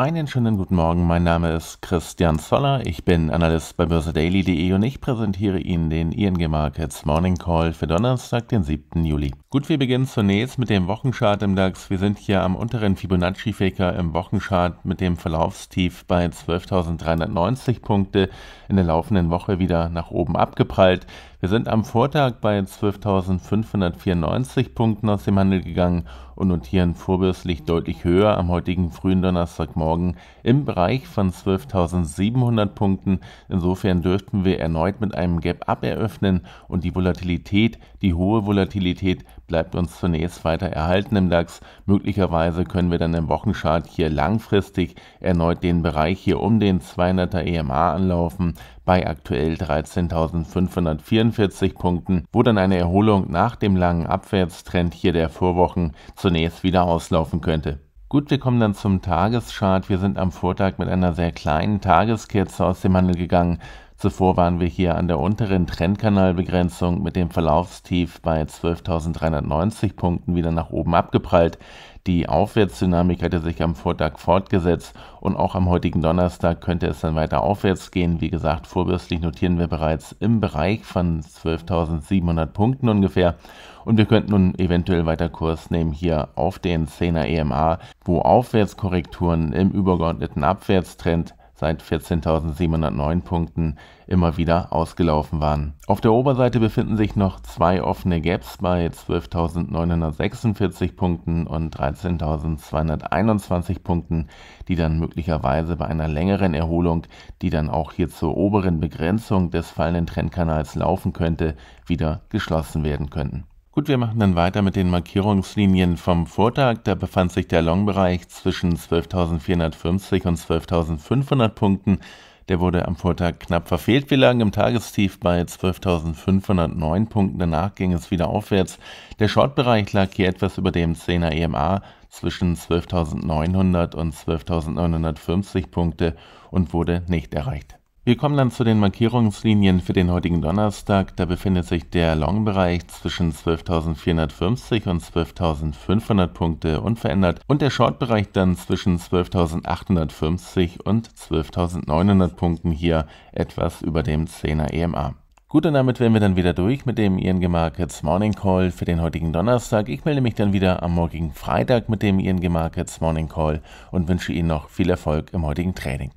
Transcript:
Einen schönen guten Morgen, mein Name ist Christian Zoller, ich bin Analyst bei börsedaily.de und ich präsentiere Ihnen den ING Markets Morning Call für Donnerstag, den 7. Juli. Gut, wir beginnen zunächst mit dem Wochenchart im DAX. Wir sind hier am unteren Fibonacci-Faker im Wochenchart mit dem Verlaufstief bei 12.390 Punkte in der laufenden Woche wieder nach oben abgeprallt. Wir sind am Vortag bei 12.594 Punkten aus dem Handel gegangen und notieren vorbürstlich deutlich höher am heutigen frühen Donnerstagmorgen im Bereich von 12.700 Punkten. Insofern dürften wir erneut mit einem Gap-Up eröffnen und die Volatilität, die hohe Volatilität bleibt uns zunächst weiter erhalten im DAX. Möglicherweise können wir dann im Wochenchart hier langfristig erneut den Bereich hier um den 200er EMA anlaufen bei aktuell 13.544 Punkten, wo dann eine Erholung nach dem langen Abwärtstrend hier der Vorwochen zunächst wieder auslaufen könnte. Gut, wir kommen dann zum Tageschart. Wir sind am Vortag mit einer sehr kleinen Tageskerze aus dem Handel gegangen. Zuvor waren wir hier an der unteren Trendkanalbegrenzung mit dem Verlaufstief bei 12.390 Punkten wieder nach oben abgeprallt. Die Aufwärtsdynamik hatte sich am Vortag fortgesetzt und auch am heutigen Donnerstag könnte es dann weiter aufwärts gehen. Wie gesagt, vorbürstlich notieren wir bereits im Bereich von 12.700 Punkten ungefähr und wir könnten nun eventuell weiter Kurs nehmen hier auf den 10er EMA, wo Aufwärtskorrekturen im übergeordneten Abwärtstrend seit 14.709 Punkten immer wieder ausgelaufen waren. Auf der Oberseite befinden sich noch zwei offene Gaps bei 12.946 Punkten und 13.221 Punkten, die dann möglicherweise bei einer längeren Erholung, die dann auch hier zur oberen Begrenzung des fallenden Trendkanals laufen könnte, wieder geschlossen werden könnten. Gut, wir machen dann weiter mit den Markierungslinien vom Vortag. Da befand sich der Long-Bereich zwischen 12.450 und 12.500 Punkten. Der wurde am Vortag knapp verfehlt. Wir lagen im Tagestief bei 12.509 Punkten. Danach ging es wieder aufwärts. Der Short-Bereich lag hier etwas über dem 10er EMA zwischen 12.900 und 12.950 Punkte und wurde nicht erreicht. Wir kommen dann zu den Markierungslinien für den heutigen Donnerstag. Da befindet sich der Long-Bereich zwischen 12.450 und 12.500 Punkte unverändert und der Short-Bereich dann zwischen 12.850 und 12.900 Punkten hier etwas über dem 10er EMA. Gut, und damit wären wir dann wieder durch mit dem ING Markets Morning Call für den heutigen Donnerstag. Ich melde mich dann wieder am morgigen Freitag mit dem ING Markets Morning Call und wünsche Ihnen noch viel Erfolg im heutigen Training.